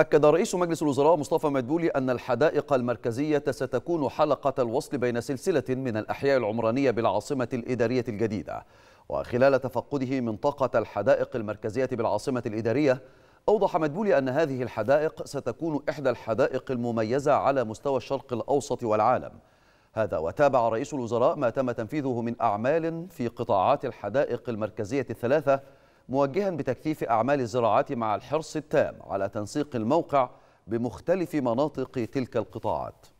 أكد رئيس مجلس الوزراء مصطفى مدبولي أن الحدائق المركزية ستكون حلقة الوصل بين سلسلة من الأحياء العمرانية بالعاصمة الإدارية الجديدة وخلال تفقده منطقة الحدائق المركزية بالعاصمة الإدارية أوضح مدبولي أن هذه الحدائق ستكون إحدى الحدائق المميزة على مستوى الشرق الأوسط والعالم هذا وتابع رئيس الوزراء ما تم تنفيذه من أعمال في قطاعات الحدائق المركزية الثلاثة موجها بتكثيف أعمال الزراعة مع الحرص التام على تنسيق الموقع بمختلف مناطق تلك القطاعات